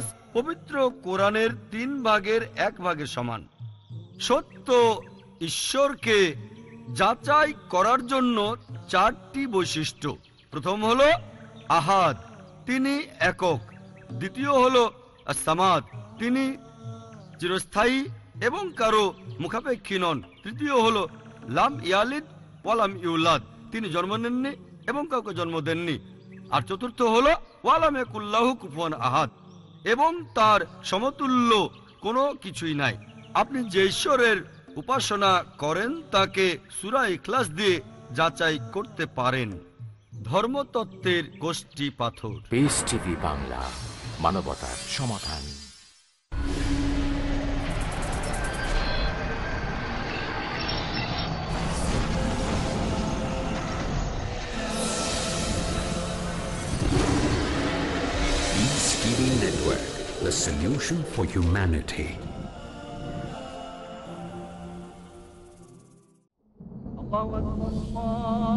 ইতিহাস পবিত্র কোরআনের তিন ভাগের এক ভাগের সমান সত্য ঈশ্বরকে যাচাই করার জন্য চারটি বৈশিষ্ট্য প্রথম হলো আহাদ তিনি একক দ্বিতীয় হল সামাদ তিনি চিরস্থায়ী এবং কারো মুখাপেক্ষী নন তৃতীয় হল লাম ইয়ালিদ ওয়ালাম ইউলাদ তিনি জন্ম নেননি এবং কাউকে জন্ম দেননি আর চতুর্থ হল ওয়ালামে কুল্লাহ কুফন আহাদ এবং তার সমতুল্য কোনো কিছুই নাই আপনি যে ঈশ্বরের উপাসনা করেন তাকে সুরাই ক্লাস দিয়ে যাচাই করতে পারেন ধর্মতত্ত্বের গোষ্ঠী পাথর বাংলা মানবতার সমাধান Network, the solution for humanity. Allah, Allah, Allah.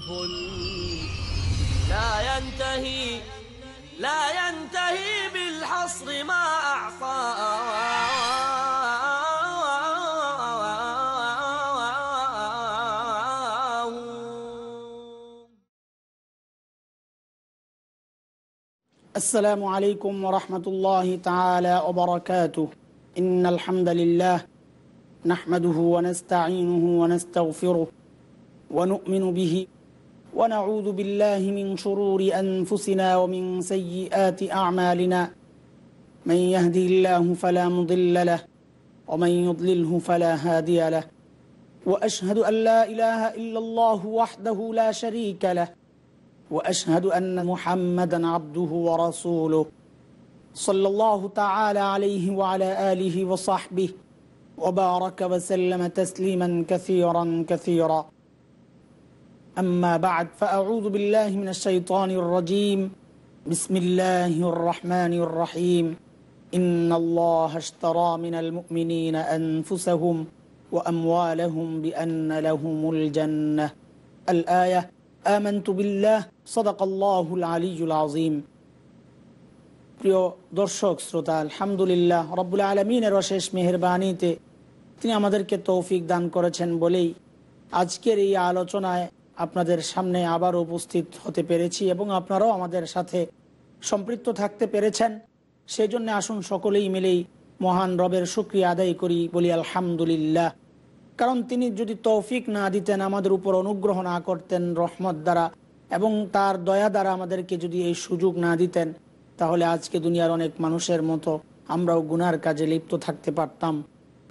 مختلف طيب لا ينتهي لا ينتهي بالحصر ما أعصى السلام عليكم ورحمة الله تعالى وبركاته إن الحمد لله نحمده ونستعينه ونستغفره ونؤمن به ونعوذ بالله من شرور أنفسنا ومن سيئات أعمالنا من يهدي الله فلا مضل له ومن يضلله فلا هادي له وأشهد أن لا إله إلا الله وحده لا شريك له وأشهد أن محمدا عبده ورسوله صلى الله تعالى عليه وعلى آله وصحبه وبارك وسلم تسليما كثيرا كثيرا أما بعد فأعوذ بالله من الشيطان الرجيم بسم الله الرحمن الرحيم إن الله اشترى من المؤمنين أنفسهم وأموالهم بأن لهم الجنة الآية آمنت بالله صدق الله العلي العظيم প্রিয় দর্শক শ্রোতা আলহামদুলিল্লাহ রব্বুল আলমিনের অশেষ মেহরবানিতে তিনি আমাদেরকে তৌফিক দান করেছেন বলেই আজকের এই আলোচনায় আপনাদের সামনে আবার উপস্থিত হতে পেরেছি এবং আপনারাও আমাদের সাথে সম্পৃক্ত থাকতে পেরেছেন সেই জন্য আসুন সকলেই মিলেই মহান রবের সুক্রিয়া আদায় করি বলি আলহামদুলিল্লাহ কারণ তিনি যদি তৌফিক না দিতেন আমাদের উপর অনুগ্রহ না করতেন রহমত দ্বারা এবং তার দয়া দ্বারা আমাদেরকে যদি এই সুযোগ না দিতেন তাহলে আজকে দুনিয়ার অনেক মানুষের মতো আমরাও গুনার কাজে লিপ্ত থাকতে পারতাম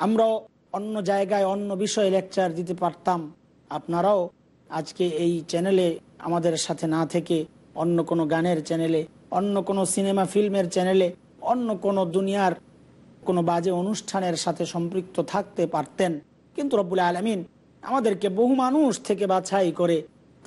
আমরাও অন্য জায়গায় অন্য বিষয়ে লেকচার দিতে পারতাম আপনারাও আজকে এই চ্যানেলে আমাদের সাথে না থেকে অন্য কোনো গানের চ্যানেলে অন্য কোনো সিনেমা ফিল্মের চ্যানেলে অন্য কোনো দুনিয়ার কোনো বাজে অনুষ্ঠানের সাথে সম্পৃক্ত থাকতে পারতেন কিন্তু রব্বুল আলমিন আমাদেরকে বহু মানুষ থেকে বাছাই করে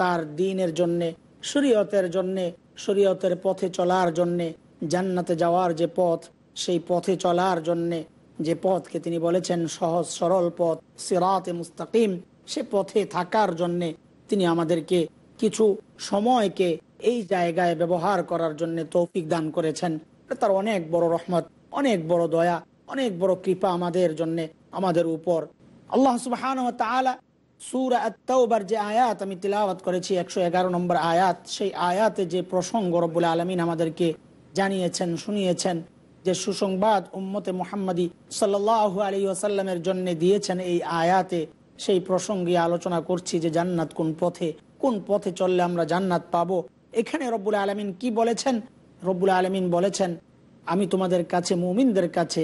তার দিনের জন্যে শরীয়তের জন্যে শরীয়তের পথে চলার জন্যে জান্নাতে যাওয়ার যে পথ সেই পথে চলার জন্যে যে পথকে তিনি বলেছেন সহজ সরল পথ সিরাতে মুস্তাকিম সে পথে থাকার জন্যে তিনি আমাদেরকে কিছু সময়কে এই জায়গায় ব্যবহার করার জন্য তৌফিক দান করেছেন তার অনেক বড় রহমত অনেক বড় দয়া অনেক বড় কৃপা আমাদের জন্য আমাদের উপর আল্লাহ সুবাহান যে আয়াত আমি করেছি একশো এগারো নম্বর আয়াত সেই আয়াতে যে প্রসঙ্গ রব্বুল আলমিন আমাদেরকে জানিয়েছেন শুনিয়েছেন যে সুসংবাদ উম্মতে মোহাম্মদী সাল্লাহ আলী জন্য দিয়েছেন এই আয়াতে সেই প্রসঙ্গে আলোচনা করছি যে জান্নাত কোন পথে কোন পথে চললে আমরা জান্নাত পাব এখানে রব্বুল আলমিন কি বলেছেন রব্বুল আলমিন বলেছেন আমি তোমাদের কাছে মুমিনদের কাছে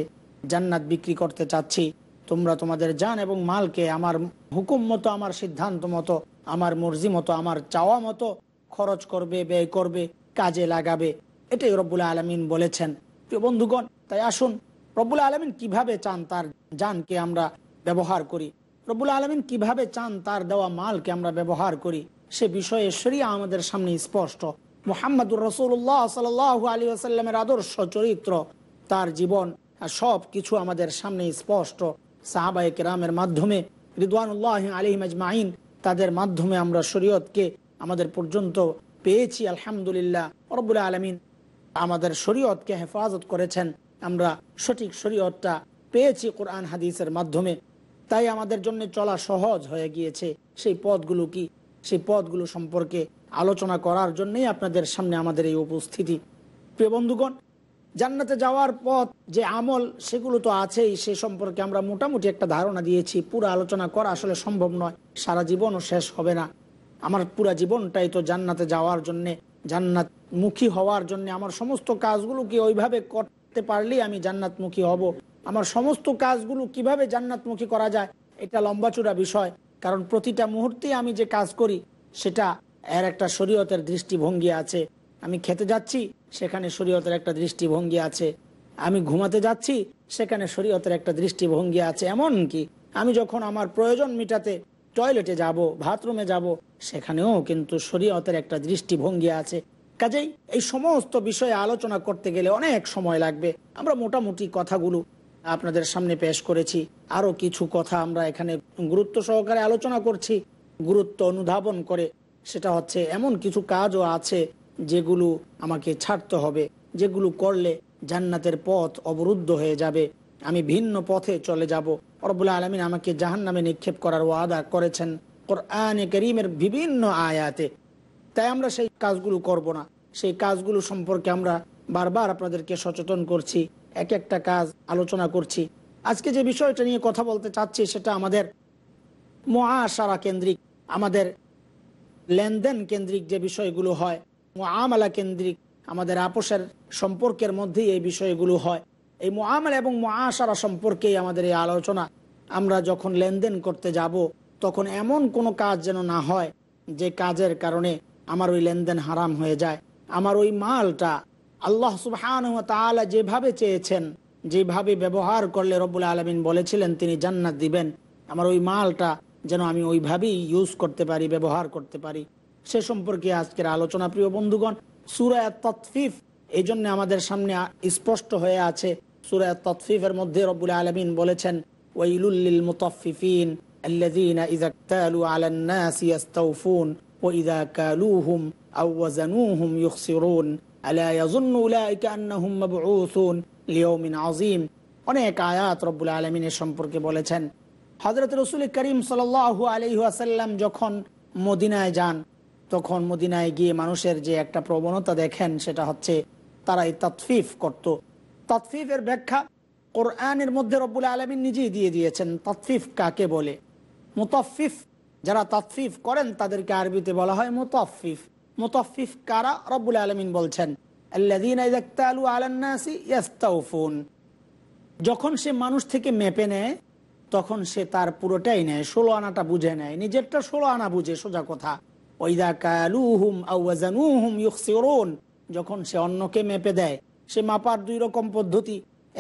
জান্নাত বিক্রি করতে চাচ্ছি তোমরা তোমাদের জান এবং মালকে আমার হুকুম মতো আমার সিদ্ধান্ত মতো আমার মর্জি মতো আমার চাওয়া মতো খরচ করবে ব্যয় করবে কাজে লাগাবে এটাই রব্বুল আলমিন বলেছেন প্রিয় বন্ধুগণ তাই আসুন রব্বুল আলমিন কিভাবে চান তার জানকে আমরা ব্যবহার করি রবুল আলমিন কিভাবে চান তার দেওয়া মালকে আমরা ব্যবহার করি সে বিষয়ে শরিয়া আমাদের সামনে স্পষ্ট মোহাম্মদুর রসুল্লাহ সাল আলী আসাল্লামের আদর্শ চরিত্র তার জীবন সব কিছু আমাদের সামনে স্পষ্ট সাহাবাহিক রামের মাধ্যমে রিদওয়ানুল্লাহ আলী আজমাইন তাদের মাধ্যমে আমরা শরীয়তকে আমাদের পর্যন্ত পেয়েছি আলহামদুলিল্লাহ রবুল আলমিন আমাদের শরীয়তকে হেফাজত করেছেন আমরা সঠিক শরীয়তটা পেয়েছি কোরআন হাদিসের মাধ্যমে তাই আমাদের জন্য চলা সহজ হয়ে গিয়েছে সেই পদগুলো কি সেই পদগুলো সম্পর্কে আলোচনা করার জন্যই আপনাদের সামনে আমাদের এই উপস্থিতি প্রিয় বন্ধুগণ জান্নাতে যাওয়ার পথ যে আমল সেগুলো তো আছেই সে সম্পর্কে আমরা মোটামুটি একটা ধারণা দিয়েছি পুরো আলোচনা করা আসলে সম্ভব নয় সারা জীবনও শেষ হবে না আমার পুরা জীবনটাই তো জান্নাতে যাওয়ার জন্যে জান্নাত মুখী হওয়ার জন্য আমার সমস্ত কাজগুলো কি ওইভাবে করতে পারলেই আমি জান্নাতমুখী হব আমার সমস্ত কাজগুলো কিভাবে জান্নাতমুখী করা যায় এটা লম্বাচূড়া বিষয় কারণ প্রতিটা মুহূর্তে আমি যে কাজ করি সেটা এর একটা শরীয়তের দৃষ্টিভঙ্গি আছে আমি খেতে যাচ্ছি সেখানে শরীয়তের একটা দৃষ্টিভঙ্গি আছে আমি ঘুমাতে যাচ্ছি সেখানে শরীয়তের একটা দৃষ্টিভঙ্গি আছে এমন কি আমি যখন আমার প্রয়োজন মিটাতে টয়লেটে যাব বাথরুমে যাব সেখানেও কিন্তু শরীয়তের একটা দৃষ্টিভঙ্গি আছে কাজেই এই সমস্ত বিষয়ে আলোচনা করতে গেলে অনেক সময় লাগবে আমরা মোটামুটি কথাগুলো আপনাদের সামনে পেশ করেছি আরও কিছু কথা আমরা এখানে গুরুত্ব সহকারে আলোচনা করছি গুরুত্ব অনুধাবন করে সেটা হচ্ছে এমন কিছু কাজও আছে যেগুলো আমাকে ছাড়তে হবে যেগুলো করলে জান্নাতের পথ অবরুদ্ধ হয়ে যাবে আমি ভিন্ন পথে চলে যাব অরবুল আলমিন আমাকে জাহান নামে নিক্ষেপ করার ওয়াদা করেছেন কোরআনে করিমের বিভিন্ন আয়াতে তাই আমরা সেই কাজগুলো করব না সেই কাজগুলো সম্পর্কে আমরা বারবার আপনাদেরকে সচেতন করছি এক একটা কাজ আলোচনা করছি আজকে যে বিষয়টা নিয়ে কথা বলতে চাচ্ছি সেটা আমাদের মহাশারা কেন্দ্রিক আমাদের লেনদেন কেন্দ্রিক যে বিষয়গুলো হয় মোয়ামলা কেন্দ্রিক আমাদের আপোষের সম্পর্কের মধ্যেই এই বিষয়গুলো হয় এই মোয়ামলা এবং মহাশারা সম্পর্কেই আমাদের এই আলোচনা আমরা যখন লেনদেন করতে যাব তখন এমন কোনো কাজ যেন না হয় যে কাজের কারণে আমার ওই লেনদেন হারাম হয়ে যায় আমার ওই মালটা আল্লাহ সুহান যেভাবে চেয়েছেন যেভাবে ব্যবহার করলে রব্বুল আলমিন বলেছিলেন তিনি জান্নাত দিবেন আমার ওই মালটা যেন আমি ওইভাবেই ইউজ করতে পারি ব্যবহার করতে পারি সে সম্পর্কে আজকের আলোচনা প্রিয় বন্ধুগণ সুরায় তৎফিফ এই জন্য আমাদের সামনে স্পষ্ট হয়ে আছে সুরায় তৎফিফের মধ্যে রব্বুল আলমিন বলেছেন ওইলুল্লিল মুতফিফিন الذين إذا اكتالوا على الناس يستوفون وإذا আলা ইয়াজুন্নু উলাইকা আন্নাহুম মাবউসুন লিয়াউমিন আযীম অনেক আয়াত রব্বুল আলামিনের সম্পর্কে বলেছেন হযরত রাসূল করিম সাল্লাল্লাহু আলাইহি ওয়াসাল্লাম যখন মদিনায় যান তখন মদিনায় গিয়ে মানুষের যে একটা প্রবণতা দেখেন সেটা হচ্ছে তারা এই তৎফিফ করত তৎফিফের ব্যাখ্যা কোরআনের মধ্যে রব্বুল আলমিন নিজেই দিয়ে দিয়েছেন তৎফিফ কাকে বলে মুতফিফ যারা তৎফিফ করেন তাদেরকে আরবিতে বলা হয় মুতফিফ মুতাফিফ কারা রব্বুল আলমিন বলছেন যখন সে মানুষ থেকে মেপে নেয় তখন সে তার পুরোটাই নেয় ষোলো আনাটা বুঝে নেয় নিজেরটা ষোলো আনা বুঝে সোজা কথা যখন সে অন্যকে মেপে দেয় সে মাপার দুই রকম পদ্ধতি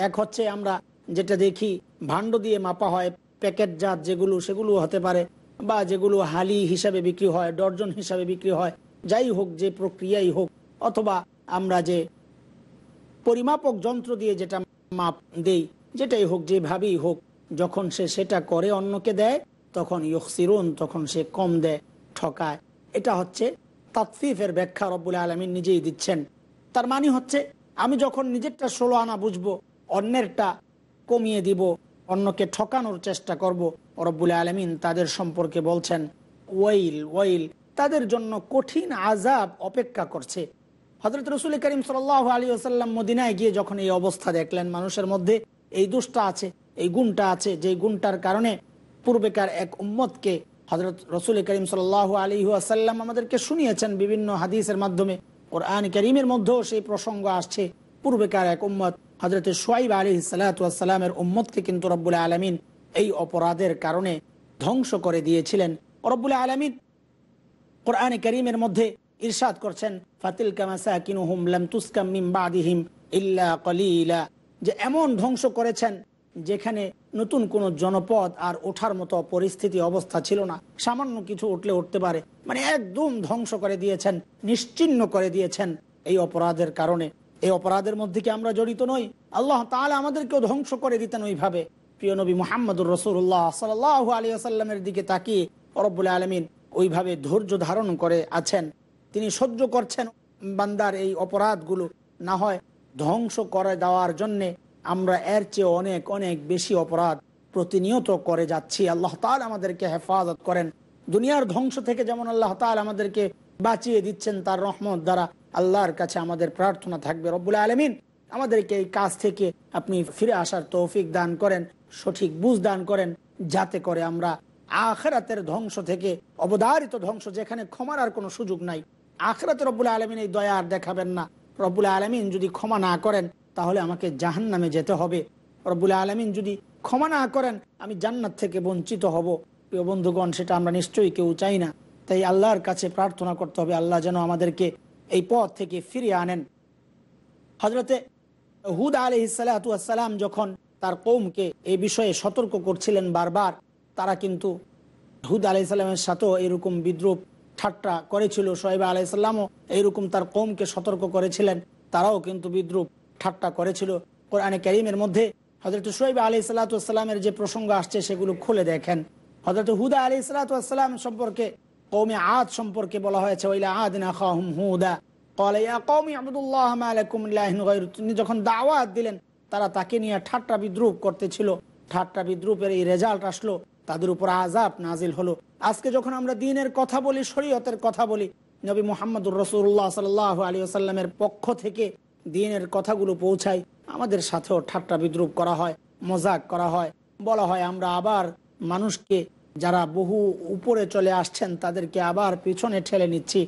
এক হচ্ছে আমরা যেটা দেখি ভাণ্ড দিয়ে মাপা হয় প্যাকেট জাত যেগুলো সেগুলো হতে পারে বা যেগুলো হালি হিসাবে বিক্রি হয় ডর্জন হিসাবে বিক্রি হয় যাই হোক যে প্রক্রিয়াই হোক অথবা আমরা যে পরিমাপক যন্ত্র দিয়ে যেটা মাপ দেই যেটাই হোক যেভাবেই হোক যখন সে সেটা করে অন্যকে দেয় তখন ইয়সিরুন তখন সে কম দেয় ঠকায় এটা হচ্ছে তাৎফিফের ব্যাখ্যা রব্বুল আলমিন নিজেই দিচ্ছেন তার মানে হচ্ছে আমি যখন নিজেরটা ষোলো আনা বুঝবো অন্যেরটা কমিয়ে দিব অন্যকে ঠকানোর চেষ্টা করব রব্বুল আলমিন তাদের সম্পর্কে বলছেন ওয়াইল ওয়াইল তাদের জন্য কঠিন আজাব অপেক্ষা করছে হজরত রসুল করিম সাল আলী আসাল্লাম মদিনায় গিয়ে যখন এই অবস্থা দেখলেন মানুষের মধ্যে এই দুষ্টা আছে এই গুণটা আছে যে গুণটার কারণে পূর্বেকার এক উম্মতকে হজরত রসুল করিম সাল আলী আসাল্লাম আমাদেরকে শুনিয়েছেন বিভিন্ন হাদিসের মাধ্যমে কোরআন করিমের মধ্যেও সেই প্রসঙ্গ আসছে পূর্বেকার এক উম্মত হজরত সোয়াইব আলী সালাতামের উম্মতকে কিন্তু রব্বুল আলমিন এই অপরাধের কারণে ধ্বংস করে দিয়েছিলেন রব্বুল আলমিন কোরআনে করিমের মধ্যে ইরশাদ করছেন ফাতিল কিনু হুম ইল্লা কলিলা যে এমন ধ্বংস করেছেন যেখানে নতুন কোনো জনপদ আর ওঠার মতো পরিস্থিতি অবস্থা ছিল না সামান্য কিছু উঠলে উঠতে পারে মানে একদম ধ্বংস করে দিয়েছেন নিশ্চিন্ন করে দিয়েছেন এই অপরাধের কারণে এই অপরাধের মধ্যে কি আমরা জড়িত নই আল্লাহ তাহলে আমাদেরকেও ধ্বংস করে দিতেন ওইভাবে প্রিয় নবী মোহাম্মদুর রসুল্লাহ সাল আলিয়া আসাল্লামের দিকে তাকিয়ে অরবুল আলমিন ওইভাবে ধৈর্য ধারণ করে আছেন তিনি সহ্য করছেন বান্দার এই অপরাধগুলো না হয় ধ্বংস করে দেওয়ার জন্যে আমরা এর চেয়ে অনেক অনেক বেশি অপরাধ প্রতিনিয়ত করে যাচ্ছি আল্লাহ তাল আমাদেরকে হেফাজত করেন দুনিয়ার ধ্বংস থেকে যেমন আল্লাহ তাল আমাদেরকে বাঁচিয়ে দিচ্ছেন তার রহমত দ্বারা আল্লাহর কাছে আমাদের প্রার্থনা থাকবে রব্বুল আলমিন আমাদেরকে এই কাজ থেকে আপনি ফিরে আসার তৌফিক দান করেন সঠিক বুঝ দান করেন যাতে করে আমরা আখরাতের ধ্বংস থেকে অবদারিত ধ্বংস যেখানে ক্ষমার আর কোনো সুযোগ নাই আখরাতে রব্বুল আলমিন এই দয়া আর দেখাবেন না রব্বুল আলমিন যদি ক্ষমা না করেন তাহলে আমাকে জাহান নামে যেতে হবে রব্বুল আলমিন যদি ক্ষমা না করেন আমি জান্নাত থেকে বঞ্চিত হব প্রিয় বন্ধুগণ সেটা আমরা নিশ্চয়ই কেউ চাই না তাই আল্লাহর কাছে প্রার্থনা করতে হবে আল্লাহ যেন আমাদেরকে এই পথ থেকে ফিরিয়ে আনেন হজরতে হুদ আলি সালাম যখন তার কৌমকে এই বিষয়ে সতর্ক করছিলেন বারবার তারা কিন্তু হুদ আলাইসাল্লামের সাথেও এরকম বিদ্রুপ ঠাট্টা করেছিল সোহেব আলাইসাল্লামও এইরকম তার কমকে সতর্ক করেছিলেন তারাও কিন্তু বিদ্রুপ ঠাট্টা করেছিল কোরআনে করিমের মধ্যে হজরত সোহেব আলি সাল্লাতামের যে প্রসঙ্গ আসছে সেগুলো খুলে দেখেন হজরত হুদা আলি সাল্লাতাম সম্পর্কে কৌমে আদ সম্পর্কে বলা হয়েছে ওইলা আদ না হুদা যখন দাওয়াত দিলেন তারা তাকে নিয়ে ঠাট্টা বিদ্রুপ করতেছিল ঠাট্টা বিদ্রুপের এই রেজাল্ট আসলো তাদের উপর আজাব নাজিল হলো আজকে যখন আমরা দিনের কথা বলি শরীয়তের কথা বলি নবী মোহাম্মদুর রসুল্লাহ সাল্লাহ আলী আসাল্লামের পক্ষ থেকে দিনের কথাগুলো পৌঁছায় আমাদের সাথেও ঠাট্টা বিদ্রুপ করা হয় মজাক করা হয় বলা হয় আমরা আবার মানুষকে যারা বহু উপরে চলে আসছেন তাদেরকে আবার পিছনে ঠেলে নিচ্ছি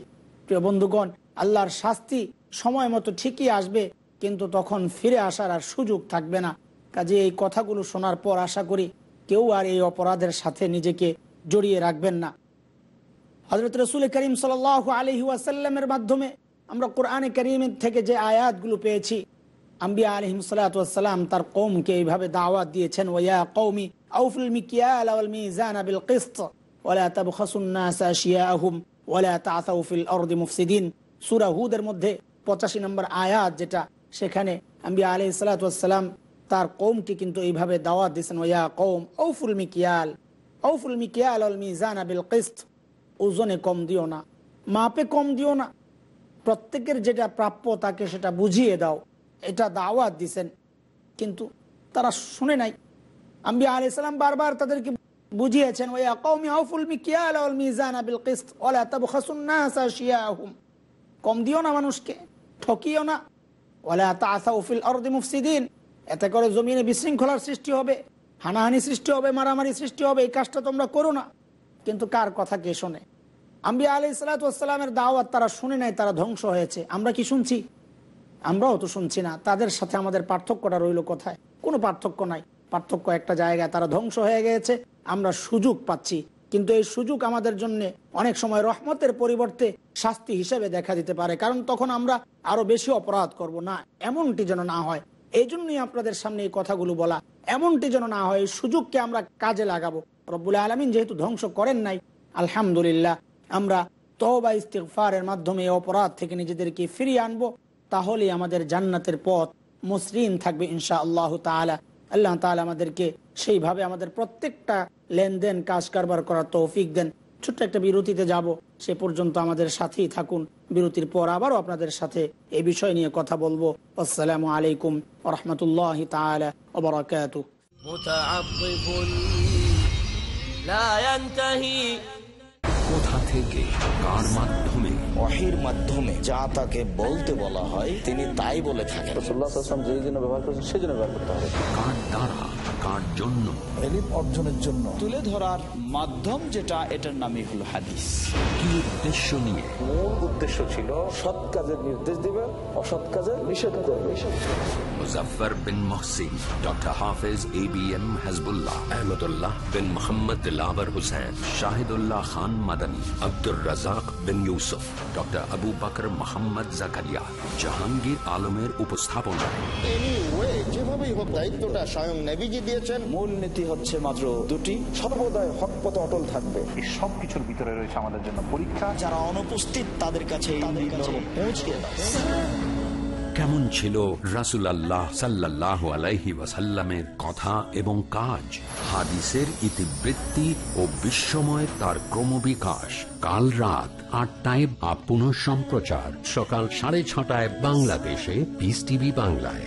প্রিয় বন্ধুগণ আল্লাহর শাস্তি সময় মতো ঠিকই আসবে কিন্তু তখন ফিরে আসার আর সুযোগ থাকবে না কাজে এই কথাগুলো শোনার পর আশা করি কেউ আর এই অপরাধের সাথে নিজেকে জড়িয়ে রাখবেন না হজরত রসুল করিম সাল আলহি ওয়াসাল্লামের মাধ্যমে আমরা কোরআনে করিমের থেকে যে আয়াতগুলো পেয়েছি আম্বিয়া আলহিম সালাতাম তার কৌমকে এইভাবে দাওয়াত দিয়েছেন ওয়া কৌমি আউফুল আবিল মধ্যে পঁচাশি নম্বর আয়াত যেটা সেখানে আম্বিয়া আলি তার কৌমকে কিন্তু এইভাবে দাওয়াত দিয়েছেন ওয়া কৌম ঔফুল মিকিয়াল ঔফুল মিকিয়াল আল মিজান আবিল কিস্ত ওজনে কম দিও না মাপে কম দিও না প্রত্যেকের যেটা প্রাপ্য তাকে সেটা বুঝিয়ে দাও এটা দাওয়াত দিছেন কিন্তু তারা শুনে নাই আম্বি ইসলাম বারবার তাদেরকে বুঝিয়েছেন ওয়া কৌমি ঔফুল মিকিয়াল আল মিজান আবিল কিস্ত ওলা তাবু শিয়া হুম কম দিও না মানুষকে ঠকিও না ওলা তা আসা উফিল অর্দি মুফসিদিন এতে করে জমিনে বিশৃঙ্খলার সৃষ্টি হবে হানাহানি সৃষ্টি হবে মারামারি সৃষ্টি হবে এই কাজটা তোমরা করো না কিন্তু কার কথা কে শোনে আম্বিয়া আলী সালাতামের দাওয়াত তারা শুনে নাই তারা ধ্বংস হয়েছে আমরা কি শুনছি আমরাও তো শুনছি না তাদের সাথে আমাদের পার্থক্যটা রইল কোথায় কোনো পার্থক্য নাই পার্থক্য একটা জায়গায় তারা ধ্বংস হয়ে গেছে আমরা সুযোগ পাচ্ছি কিন্তু এই সুযোগ আমাদের জন্য অনেক সময় রহমতের পরিবর্তে শাস্তি হিসেবে দেখা দিতে পারে কারণ তখন আমরা আরো বেশি অপরাধ করব না এমনটি যেন না হয় এই জন্যই আপনাদের সামনে এই কথাগুলো বলা এমনটি যেন না হয় সুযোগকে আমরা কাজে লাগাবো রব্বুল আলমিন যেহেতু ধ্বংস করেন নাই আলহামদুলিল্লাহ আমরা তবা ইস্তিকফারের মাধ্যমে অপরাধ থেকে নিজেদেরকে ফিরিয়ে আনবো তাহলে আমাদের জান্নাতের পথ মসৃণ থাকবে ইনশা আল্লাহ তালা আল্লাহ তালা আমাদেরকে সেইভাবে আমাদের প্রত্যেকটা লেনদেন কাজ কারবার করার তৌফিক দেন ছোট্ট একটা বিরতিতে যাব সে পর্যন্ত আমাদের সাথেই থাকুন বিরতির পর আবারও আপনাদের সাথে এই বিষয় নিয়ে কথা বলবো আসসালামু আলাইকুম রহমতুল্লাহ কোথা থেকে কার মাধ্যমে অহির মাধ্যমে যা তাকে বলতে বলা হয় তিনি তাই বলে থাকেন রসুল্লাহ জন্য ব্যবহার করছেন সেই জন্য ব্যবহার করতে হবে কার দ্বারা কার জন্য অর্জনের জন্য তুলে ধরার মাধ্যম যেটা এটার নামই হলো হাদিস কি উদ্দেশ্য নিয়ে মূল উদ্দেশ্য ছিল সৎ কাজের নির্দেশ দিবে অসৎ কাজের নিষেধ করবে বিন ডক্টর এ বি এম বিন মোহাম্মদ শাহিদুল্লাহ খান আব্দুর বিন ডক্টর আবু মোহাম্মদ জাহাঙ্গীর আলমের উপস্থাপনা যেভাবেই দায়িত্বটা দিয়েছেন মূল নীতি হচ্ছে মাত্র দুটি সর্বদায় হক অটল থাকবে এই সব ভিতরে রয়েছে আমাদের জন্য পরীক্ষা যারা অনুপস্থিত তাদের কাছে কেমন ছিল রাসুল আল্লাহ সাল্লাহ আলাইহি ওয়াসাল্লামের কথা এবং কাজ হাদিসের ইতিবৃত্তি ও বিশ্বময় তার ক্রমবিকাশ কাল রাত আটটায় বা সম্প্রচার সকাল সাড়ে ছটায় বাংলাদেশে পিস টিভি বাংলায়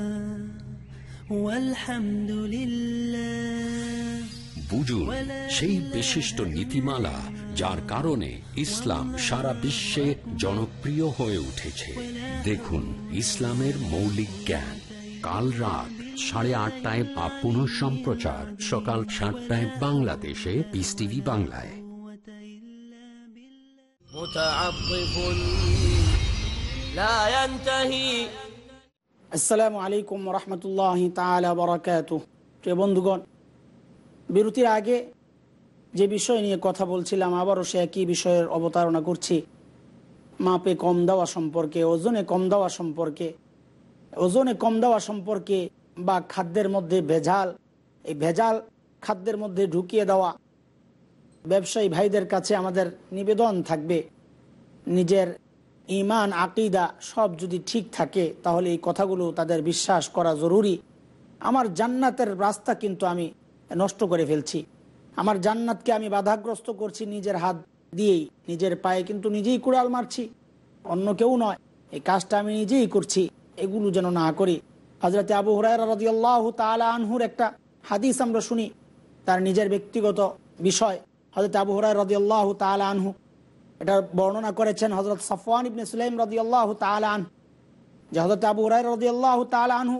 বুঝুন সেই বিশিষ্ট নীতিমালা যার কারণে ইসলাম সারা বিশ্বে জনপ্রিয় হয়ে উঠেছে দেখুন ইসলামের মৌলিক জ্ঞান কাল রাত সাড়ে আটটায় বা পুনঃ সম্প্রচার সকাল সাতটায় বাংলাদেশে পিস টিভি বাংলায় আসসালামু আলাইকুম রহমতুল্লাহ তালাকাত প্রিয় বন্ধুগণ বিরতির আগে যে বিষয় নিয়ে কথা বলছিলাম আবারও সে একই বিষয়ের অবতারণা করছি মাপে কম দেওয়া সম্পর্কে ওজনে কম দেওয়া সম্পর্কে ওজনে কম দেওয়া সম্পর্কে বা খাদ্যের মধ্যে ভেজাল এই ভেজাল খাদ্যের মধ্যে ঢুকিয়ে দেওয়া ব্যবসায়ী ভাইদের কাছে আমাদের নিবেদন থাকবে নিজের ইমান আকিদা সব যদি ঠিক থাকে তাহলে এই কথাগুলো তাদের বিশ্বাস করা জরুরি আমার জান্নাতের রাস্তা কিন্তু আমি নষ্ট করে ফেলছি আমার জান্নাতকে আমি বাধাগ্রস্ত করছি নিজের হাত দিয়েই নিজের পায়ে কিন্তু নিজেই কুড়াল মারছি অন্য কেউ নয় এই কাজটা আমি নিজেই করছি এগুলো যেন না করি হাজরাতে আবু হরাইরা রদিয়াল্লাহ তালা আনহুর একটা হাদিস আমরা শুনি তার নিজের ব্যক্তিগত বিষয় হজরত আবু হরাই রদিয়াল্লাহ তালা আনহু এটা বর্ণনা করেছেন হজরত সফওয়ান ইবনে সুলাইম আল্লাহ তালান যে হজরত আবু রায় আল্লাহ তালানহু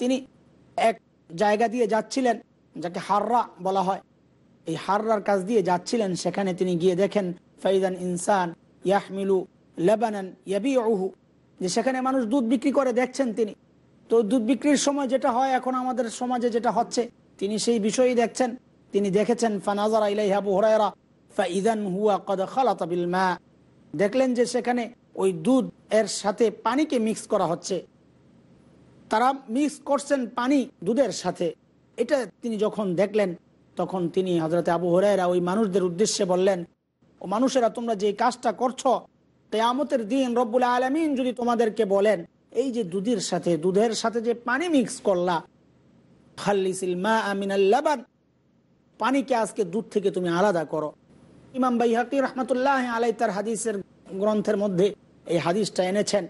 তিনি এক জায়গা দিয়ে যাচ্ছিলেন যাকে হাররা বলা হয় এই হাররার কাজ দিয়ে যাচ্ছিলেন সেখানে তিনি গিয়ে দেখেন ফাইদান ইনসান ইয়াহমিলু লেবানান ইয়াবি ওহু যে সেখানে মানুষ দুধ বিক্রি করে দেখছেন তিনি তো দুধ বিক্রির সময় যেটা হয় এখন আমাদের সমাজে যেটা হচ্ছে তিনি সেই বিষয়ই দেখছেন তিনি দেখেছেন ফানাজারা ইলাইহাবু আবু হরাইরা ইদান মা দেখলেন যে সেখানে ওই দুধ এর সাথে পানিকে মিক্স করা হচ্ছে তারা মিক্স করছেন পানি দুধের সাথে এটা তিনি যখন দেখলেন তখন তিনি হজরতে আবু হরাইরা ওই মানুষদের উদ্দেশ্যে বললেন ও মানুষেরা তোমরা যে কাজটা করছো তেয়ামতের দিন রব্বুল আলমিন যদি তোমাদেরকে বলেন এই যে দুধের সাথে দুধের সাথে যে পানি মিক্স করলা খাল্লিসিল মা আমিন পানিকে আজকে দুধ থেকে তুমি আলাদা করো ইমাম বাইহাকি রহমতুল্লাহ আলাই তার হাদিসের গ্রন্থের মধ্যে এই হাদিসটা এনেছেন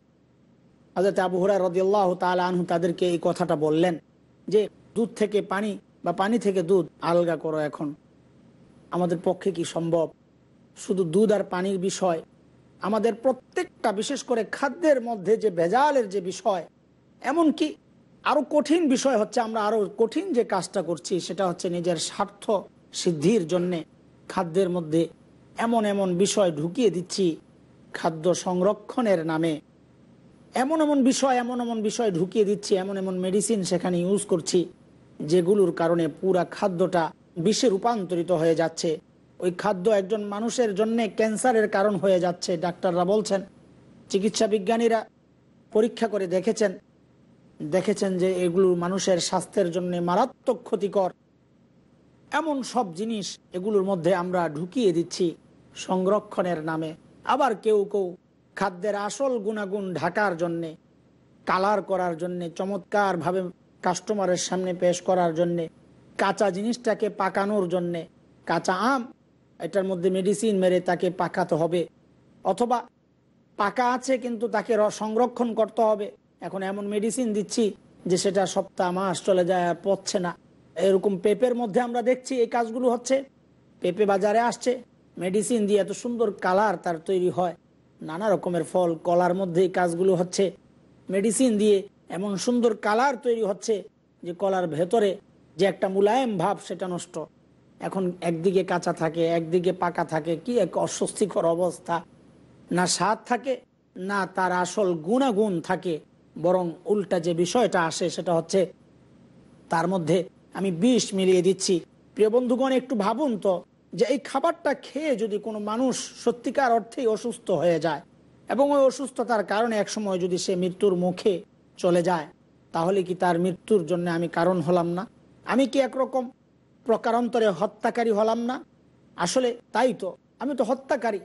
হাজরত আবু হুরা রদিয়াল্লাহ তালু আনহু তাদেরকে এই কথাটা বললেন যে দুধ থেকে পানি বা পানি থেকে দুধ আলগা করো এখন আমাদের পক্ষে কি সম্ভব শুধু দুধ আর পানির বিষয় আমাদের প্রত্যেকটা বিশেষ করে খাদ্যের মধ্যে যে ভেজালের যে বিষয় এমন কি আরও কঠিন বিষয় হচ্ছে আমরা আরও কঠিন যে কাজটা করছি সেটা হচ্ছে নিজের স্বার্থ সিদ্ধির জন্যে খাদ্যের মধ্যে এমন এমন বিষয় ঢুকিয়ে দিচ্ছি খাদ্য সংরক্ষণের নামে এমন এমন বিষয় এমন এমন বিষয় ঢুকিয়ে দিচ্ছি এমন এমন মেডিসিন সেখানে ইউজ করছি যেগুলোর কারণে পুরা খাদ্যটা বিশ্বে রূপান্তরিত হয়ে যাচ্ছে ওই খাদ্য একজন মানুষের জন্য ক্যান্সারের কারণ হয়ে যাচ্ছে ডাক্তাররা বলছেন চিকিৎসা বিজ্ঞানীরা পরীক্ষা করে দেখেছেন দেখেছেন যে এগুলো মানুষের স্বাস্থ্যের জন্য মারাত্মক ক্ষতিকর এমন সব জিনিস এগুলোর মধ্যে আমরা ঢুকিয়ে দিচ্ছি সংরক্ষণের নামে আবার কেউ কেউ খাদ্যের আসল গুণাগুণ ঢাকার জন্যে কালার করার জন্যে চমৎকারভাবে কাস্টমারের সামনে পেশ করার জন্যে কাঁচা জিনিসটাকে পাকানোর জন্যে কাঁচা আম এটার মধ্যে মেডিসিন মেরে তাকে পাকাতে হবে অথবা পাকা আছে কিন্তু তাকে সংরক্ষণ করতে হবে এখন এমন মেডিসিন দিচ্ছি যে সেটা সপ্তাহ মাস চলে যায় আর পচ্ছে না এরকম পেপের মধ্যে আমরা দেখছি এই কাজগুলো হচ্ছে পেপে বাজারে আসছে মেডিসিন দিয়ে এত সুন্দর কালার তার তৈরি হয় নানা রকমের ফল কলার মধ্যে এই কাজগুলো হচ্ছে মেডিসিন দিয়ে এমন সুন্দর কালার তৈরি হচ্ছে যে কলার ভেতরে যে একটা মুলায়ম ভাব সেটা নষ্ট এখন একদিকে কাঁচা থাকে একদিকে পাকা থাকে কি এক অস্বস্তিকর অবস্থা না স্বাদ থাকে না তার আসল গুণাগুণ থাকে বরং উল্টা যে বিষয়টা আসে সেটা হচ্ছে তার মধ্যে আমি বিষ মিলিয়ে দিচ্ছি প্রিয় বন্ধুগণ একটু ভাবুন তো যে এই খাবারটা খেয়ে যদি কোনো মানুষ সত্যিকার অর্থেই অসুস্থ হয়ে যায় এবং ওই অসুস্থতার কারণে একসময় যদি সে মৃত্যুর মুখে চলে যায় তাহলে কি তার মৃত্যুর জন্য আমি কারণ হলাম না আমি কি একরকম প্রকারান্তরে হত্যাকারী হলাম না আসলে তাই তো আমি তো হত্যাকারী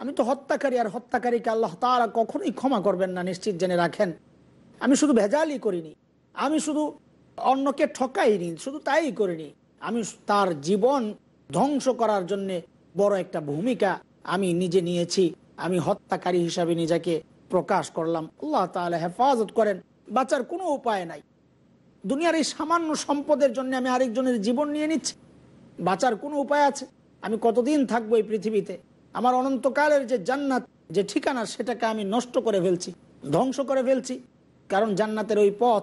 আমি তো হত্যাকারী আর হত্যাকারীকে আল্লাহ তারা কখনোই ক্ষমা করবেন না নিশ্চিত জেনে রাখেন আমি শুধু ভেজালই করিনি আমি শুধু অন্যকে ঠকাইনি শুধু তাই করিনি আমি তার জীবন ধ্বংস করার জন্য বড় একটা ভূমিকা আমি নিজে নিয়েছি আমি হত্যাকারী হিসাবে নিজেকে প্রকাশ করলাম আল্লাহ তাহলে হেফাজত করেন বাঁচার কোনো উপায় নাই দুনিয়ার এই সামান্য সম্পদের জন্য আমি আরেকজনের জীবন নিয়ে নিচ্ছি বাঁচার কোনো উপায় আছে আমি কতদিন থাকবো এই পৃথিবীতে আমার অনন্তকালের যে জান্নাত যে ঠিকানা সেটাকে আমি নষ্ট করে ফেলছি ধ্বংস করে ফেলছি কারণ জান্নাতের ওই পথ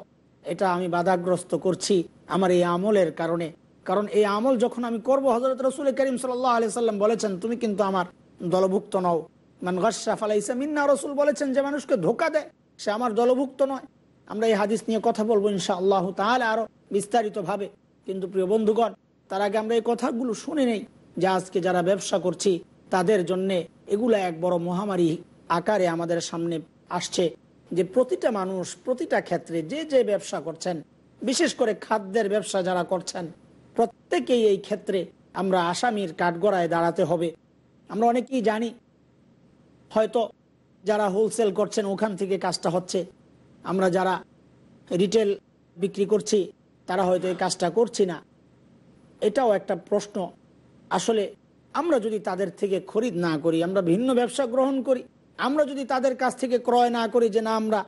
এটা আমি বাধাগ্রস্ত করছি আমার এই আমলের কারণে কারণ এই আমল যখন আমি করবো হজরত রসুল করিম সাল্লাহ আলি সাল্লাম বলেছেন তুমি কিন্তু আমার দলভুক্ত নও মান গশাফ আলাইসা মিন্না রসুল বলেছেন যে মানুষকে ধোকা দেয় সে আমার দলভুক্ত নয় আমরা এই হাদিস নিয়ে কথা বলবো ইনশা আল্লাহ তাহলে বিস্তারিত বিস্তারিতভাবে কিন্তু প্রিয় বন্ধুগণ তার আগে আমরা এই কথাগুলো শুনে নেই যে আজকে যারা ব্যবসা করছি তাদের জন্যে এগুলো এক বড় মহামারী আকারে আমাদের সামনে আসছে যে প্রতিটা মানুষ প্রতিটা ক্ষেত্রে যে যে ব্যবসা করছেন বিশেষ করে খাদ্যের ব্যবসা যারা করছেন প্রত্যেকেই এই ক্ষেত্রে আমরা আসামির কাঠগড়ায় দাঁড়াতে হবে আমরা অনেকেই জানি হয়তো যারা হোলসেল করছেন ওখান থেকে কাজটা হচ্ছে আমরা যারা রিটেল বিক্রি করছি তারা হয়তো এই কাজটা করছি না এটাও একটা প্রশ্ন আসলে আমরা যদি তাদের থেকে খরিদ না করি আমরা ভিন্ন ব্যবসা গ্রহণ করি আমরা যদি তাদের কাছ থেকে ক্রয় না করি যে না আমরা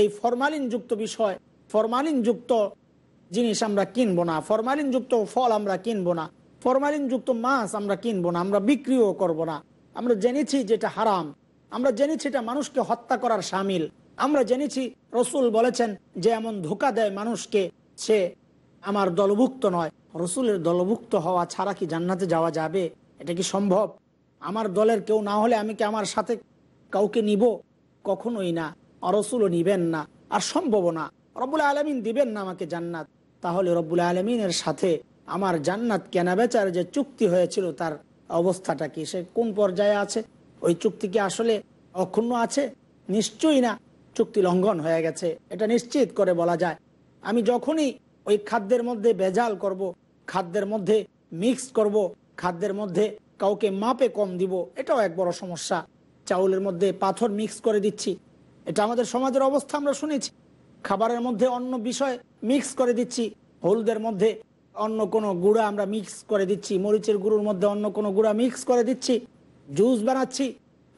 এই ফরমালিনযুক্ত বিষয় ফরমালিনযুক্ত জিনিস আমরা কিনবো না ফরমালিনযুক্ত ফল আমরা কিনবো না ফরমালিনযুক্ত মাছ আমরা কিনবো না আমরা বিক্রিও করব না আমরা জেনেছি যেটা হারাম আমরা জেনেছি এটা মানুষকে হত্যা করার সামিল আমরা জেনেছি রসুল বলেছেন যে এমন ধোকা দেয় মানুষকে সে আমার দলভুক্ত নয় রসুলের দলভুক্ত হওয়া ছাড়া কি জান্নাতে যাওয়া যাবে এটা কি সম্ভব আমার দলের কেউ না হলে আমি কি আমার সাথে কাউকে নিব কখনোই না অরসুলও নিবেন না আর সম্ভব না রব্বুল আলমিন দিবেন না আমাকে জান্নাত তাহলে রব্বুল আলমিনের সাথে আমার জান্নাত কেনাবেচার যে চুক্তি হয়েছিল তার অবস্থাটা কি সে কোন পর্যায়ে আছে ওই চুক্তি কি আসলে অক্ষুণ্ণ আছে নিশ্চয়ই না চুক্তি লঙ্ঘন হয়ে গেছে এটা নিশ্চিত করে বলা যায় আমি যখনই ওই খাদ্যের মধ্যে বেজাল করব। খাদ্যের মধ্যে মিক্স করব। খাদ্যের মধ্যে কাউকে মাপে কম দিব এটাও এক বড় সমস্যা চাউলের মধ্যে পাথর মিক্স করে দিচ্ছি এটা আমাদের সমাজের অবস্থা আমরা শুনেছি খাবারের মধ্যে অন্য বিষয় মিক্স করে দিচ্ছি হলুদের মধ্যে অন্য কোনো গুঁড়া আমরা মিক্স করে দিচ্ছি মরিচের গুঁড়োর মধ্যে অন্য কোনো গুঁড়া মিক্স করে দিচ্ছি জুস বানাচ্ছি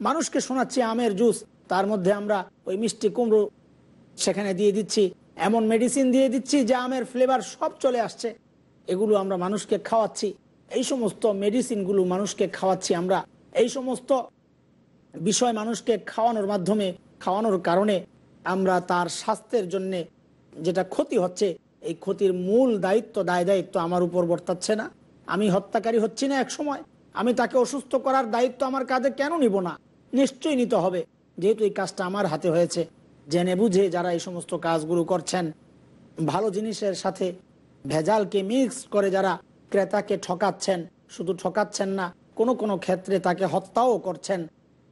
মানুষকে শোনাচ্ছি আমের জুস তার মধ্যে আমরা ওই মিষ্টি কুমড়ো সেখানে দিয়ে দিচ্ছি এমন মেডিসিন দিয়ে দিচ্ছি যে আমের ফ্লেভার সব চলে আসছে এগুলো আমরা মানুষকে খাওয়াচ্ছি এই সমস্ত মেডিসিনগুলো মানুষকে খাওয়াচ্ছি আমরা এই সমস্ত বিষয় মানুষকে খাওয়ানোর মাধ্যমে খাওয়ানোর কারণে আমরা তার স্বাস্থ্যের জন্যে যেটা ক্ষতি হচ্ছে এই ক্ষতির মূল দায়িত্ব দায় দায়িত্ব আমার উপর বর্তাচ্ছে না আমি হত্যাকারী হচ্ছি না এক সময় আমি তাকে অসুস্থ করার দায়িত্ব আমার কাজে কেন নিব না নিশ্চয়ই নিতে হবে যেহেতু এই কাজটা আমার হাতে হয়েছে জেনে বুঝে যারা এই সমস্ত কাজগুলো করছেন ভালো জিনিসের সাথে ভেজালকে মিক্স করে যারা ক্রেতাকে ঠকাচ্ছেন শুধু ঠকাচ্ছেন না কোনো কোনো ক্ষেত্রে তাকে হত্যাও করছেন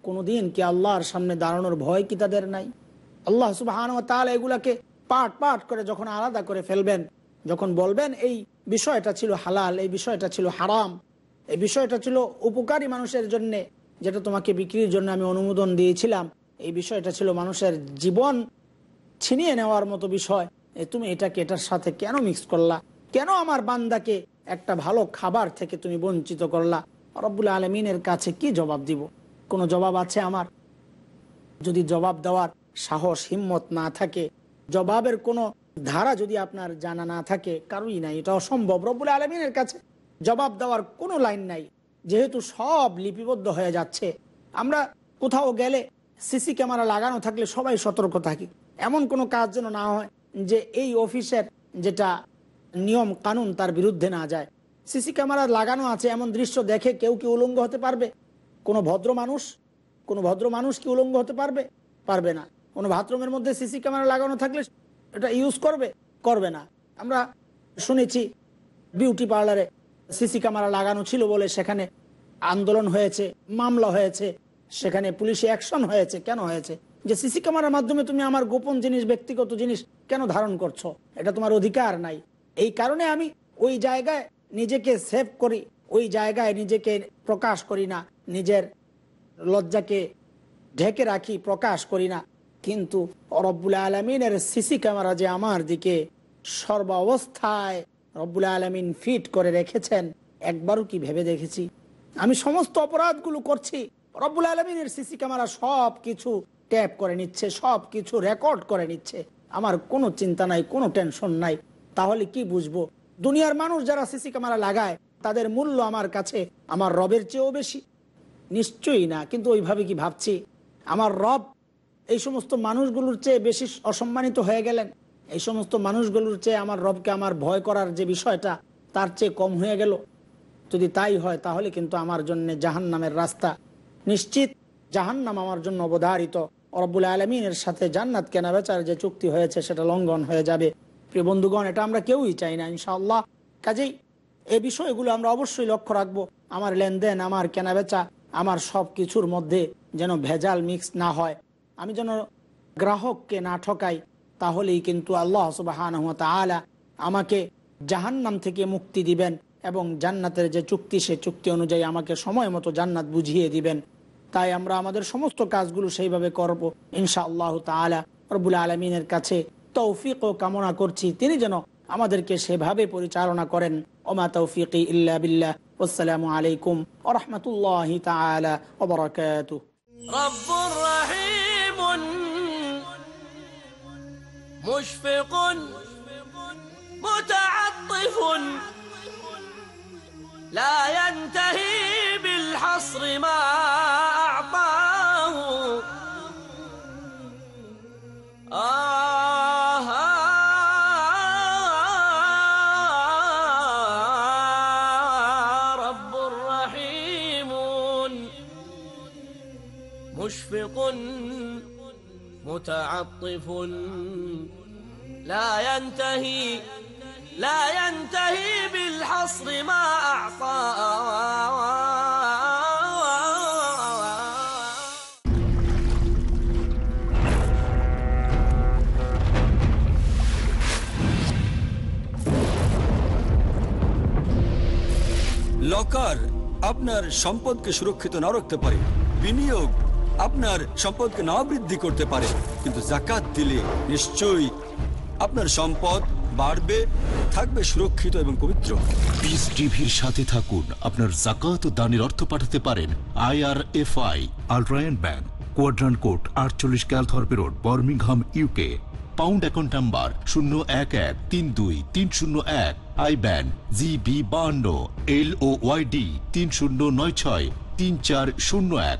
কোনো দিন কি আল্লাহর সামনে দাঁড়ানোর ভয় কি তাদের নাই আল্লাহ সুবাহান তাহলে এগুলাকে পাট পাট করে যখন আলাদা করে ফেলবেন যখন বলবেন এই বিষয়টা ছিল হালাল এই বিষয়টা ছিল হারাম এই বিষয়টা ছিল উপকারী মানুষের জন্যে যেটা তোমাকে বিক্রির জন্য আমি অনুমোদন দিয়েছিলাম এই বিষয়টা ছিল মানুষের জীবন ছিনিয়ে নেওয়ার মতো বিষয় তুমি এটাকে এটার সাথে কেন মিক্স করলা কেন আমার বান্দাকে একটা ভালো খাবার থেকে তুমি বঞ্চিত করলা রব্বুল আলমিনের কাছে কি জবাব দিব কোনো জবাব আছে আমার যদি জবাব দেওয়ার সাহস হিম্মত না থাকে জবাবের কোনো ধারা যদি আপনার জানা না থাকে কারোই নাই এটা অসম্ভব রব্বুল আলমিনের কাছে জবাব দেওয়ার কোনো লাইন নাই যেহেতু সব লিপিবদ্ধ হয়ে যাচ্ছে আমরা কোথাও গেলে সিসি ক্যামেরা লাগানো থাকলে সবাই সতর্ক থাকি এমন কোনো কাজ যেন না হয় যে এই অফিসের যেটা নিয়ম কানুন তার বিরুদ্ধে না যায় সিসি ক্যামেরা লাগানো আছে এমন দৃশ্য দেখে কেউ কি উলঙ্গ হতে পারবে কোনো ভদ্র মানুষ কোনো ভদ্র মানুষ কি উলঙ্গ হতে পারবে পারবে না কোনো বাথরুমের মধ্যে সিসি ক্যামেরা লাগানো থাকলে এটা ইউজ করবে করবে না আমরা শুনেছি বিউটি পার্লারে সিসি ক্যামেরা লাগানো ছিল বলে সেখানে আন্দোলন হয়েছে মামলা হয়েছে সেখানে পুলিশে অ্যাকশন হয়েছে কেন হয়েছে যে সিসি ক্যামেরার মাধ্যমে তুমি আমার গোপন জিনিস ব্যক্তিগত জিনিস কেন ধারণ করছো এটা তোমার অধিকার নাই এই কারণে আমি ওই জায়গায় নিজেকে সেভ করি ওই জায়গায় নিজেকে প্রকাশ করি না নিজের লজ্জাকে ঢেকে রাখি প্রকাশ করি না কিন্তু রব্বুল আলমিনের সিসি ক্যামেরা যে আমার দিকে সর্বাবস্থায় রব্বুল আলমিন ফিট করে রেখেছেন একবারও কি ভেবে দেখেছি আমি সমস্ত অপরাধগুলো করছি রব্বুল আলমিনের সিসি ক্যামেরা সব কিছু ট্যাপ করে নিচ্ছে সব কিছু রেকর্ড করে নিচ্ছে আমার কোনো চিন্তা নাই কোনো টেনশন নাই তাহলে কি বুঝবো দুনিয়ার মানুষ যারা সিসি ক্যামেরা লাগায় তাদের মূল্য আমার কাছে আমার রবের চেয়েও বেশি নিশ্চয়ই না কিন্তু ওইভাবে কি ভাবছি আমার রব এই সমস্ত মানুষগুলোর চেয়ে বেশি অসম্মানিত হয়ে গেলেন এই সমস্ত মানুষগুলোর চেয়ে আমার রবকে আমার ভয় করার যে বিষয়টা তার চেয়ে কম হয়ে গেল যদি তাই হয় তাহলে কিন্তু আমার জন্য জাহান নামের রাস্তা নিশ্চিত জাহান নাম আমার জন্য অবধারিত অরবুল আলমিনের সাথে জান্নাত কেনা বেচার যে চুক্তি হয়েছে সেটা লঙ্ঘন হয়ে যাবে প্রিয় বন্ধুগণ এটা আমরা কেউই চাই না ইনশাআল্লাহ কাজেই এ বিষয়গুলো আমরা অবশ্যই লক্ষ্য রাখবো আমার লেনদেন আমার কেনাবেচা আমার সব কিছুর মধ্যে যেন ভেজাল মিক্স না হয় আমি যেন গ্রাহককে না ঠকাই তাহলেই কিন্তু আল্লাহ সুবাহান তালা আমাকে জাহান্নাম থেকে মুক্তি দিবেন এবং জান্নাতের যে চুক্তি সে চুক্তি অনুযায়ী আমাকে সময় মতো জান্নাত বুঝিয়ে দিবেন তাই আমরা আমাদের সমস্ত কাজগুলো সেইভাবে করব ইনশা আল্লাহ তালা রবুল আলমিনের কাছে তৌফিকও কামনা করছি তিনি যেন আমাদেরকে সেভাবে পরিচালনা করেন ওমা তৌফিক ইল্লা বিল্লাহ আসসালামু আলাইকুম ও রহমতুল্লাহ তালা ওবরাকাত مشفق متعطف لا ينتهي بالحصر ما متعطف لا ينتهي لا ينتهي بالحصر ما أعطى লকার আপনার সম্পদকে সুরক্ষিত না রাখতে পারে বিনিয়োগ আপনার সম্পদকে না বৃদ্ধি করতে পারে কিন্তু জাকাত দিলে নিশ্চয়ই আপনার সম্পদ বাড়বে থাকবে সুরক্ষিত এবং পবিত্র পিস টিভির সাথে থাকুন আপনার জাকাত দানের অর্থ পাঠাতে পারেন আইআরএফআই আল্ট্রায়ন ব্যাংক কোয়াড্রান কোড আটচল্লিশ Calthorpe road Birmingham UK pound account number শূন্য এক এক তিন দুই তিন শূন্য এক আই ব্যান জি বি বাহান্ন এল ও ওয়াইডি তিন শূন্য নয় ছয় তিন চার শূন্য এক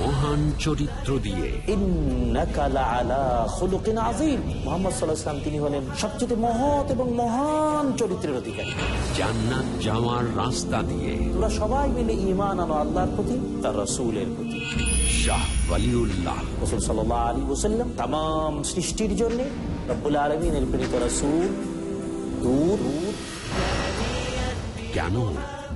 মহান চরিত্র দিয়ে তিনি হলেন সবচেয়ে মহৎ এবং মহান চরিত্রের অধিকারী জান্নাত যাওয়ার রাস্তা দিয়ে তোরা সবাই মিলে ইমান আনো আল্লাহর প্রতি তার রসুলের প্রতি শাহ সৃষ্টির রসুল কেন